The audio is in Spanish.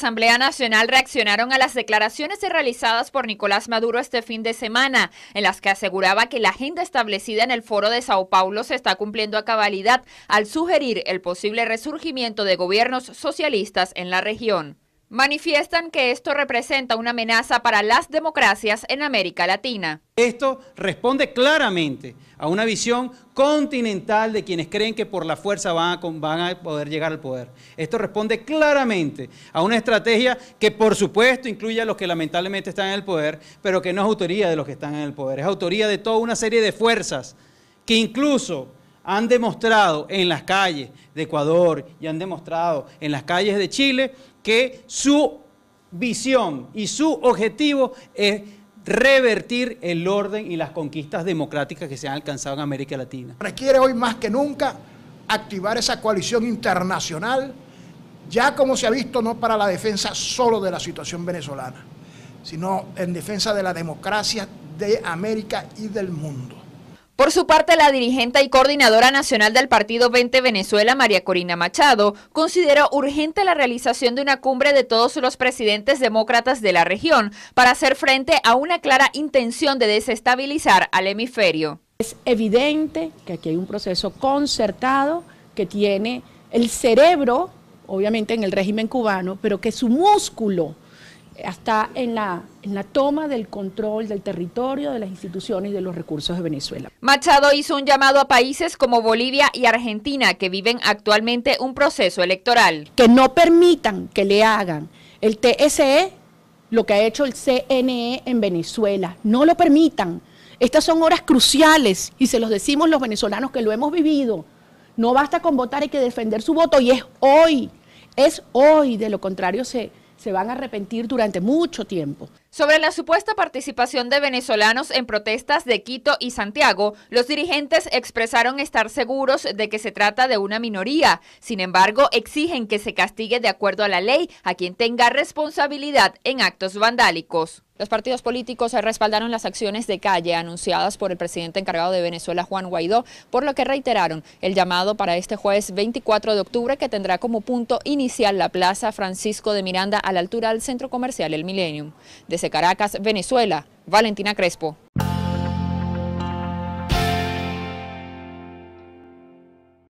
Asamblea Nacional reaccionaron a las declaraciones realizadas por Nicolás Maduro este fin de semana, en las que aseguraba que la agenda establecida en el foro de Sao Paulo se está cumpliendo a cabalidad al sugerir el posible resurgimiento de gobiernos socialistas en la región. Manifiestan que esto representa una amenaza para las democracias en América Latina. Esto responde claramente a una visión continental de quienes creen que por la fuerza van a, poder llegar al poder. Esto responde claramente a una estrategia que por supuesto incluye a los que lamentablemente están en el poder, pero que no es autoría de los que están en el poder, es autoría de toda una serie de fuerzas que incluso han demostrado en las calles de Ecuador y han demostrado en las calles de Chile que su visión y su objetivo es revertir el orden y las conquistas democráticas que se han alcanzado en América Latina. Requiere hoy más que nunca activar esa coalición internacional, ya como se ha visto, no para la defensa solo de la situación venezolana, sino en defensa de la democracia de América y del mundo. Por su parte, la dirigente y coordinadora nacional del Partido 20 Venezuela, María Corina Machado, consideró urgente la realización de una cumbre de todos los presidentes demócratas de la región para hacer frente a una clara intención de desestabilizar al hemisferio. Es evidente que aquí hay un proceso concertado que tiene el cerebro, obviamente en el régimen cubano, pero que su músculo hasta en la, toma del control del territorio, de las instituciones y de los recursos de Venezuela. Machado hizo un llamado a países como Bolivia y Argentina que viven actualmente un proceso electoral. Que no permitan que le hagan el TSE lo que ha hecho el CNE en Venezuela. No lo permitan. Estas son horas cruciales y se los decimos los venezolanos que lo hemos vivido. No basta con votar, hay que defender su voto y es hoy, es hoy, de lo contrario se se van a arrepentir durante mucho tiempo. Sobre la supuesta participación de venezolanos en protestas de Quito y Santiago, los dirigentes expresaron estar seguros de que se trata de una minoría. Sin embargo, exigen que se castigue de acuerdo a la ley a quien tenga responsabilidad en actos vandálicos. Los partidos políticos respaldaron las acciones de calle anunciadas por el presidente encargado de Venezuela, Juan Guaidó, por lo que reiteraron el llamado para este jueves 24 de octubre que tendrá como punto inicial la Plaza Francisco de Miranda a la altura del Centro Comercial El Milenium. Caracas, Venezuela, Valentina Crespo.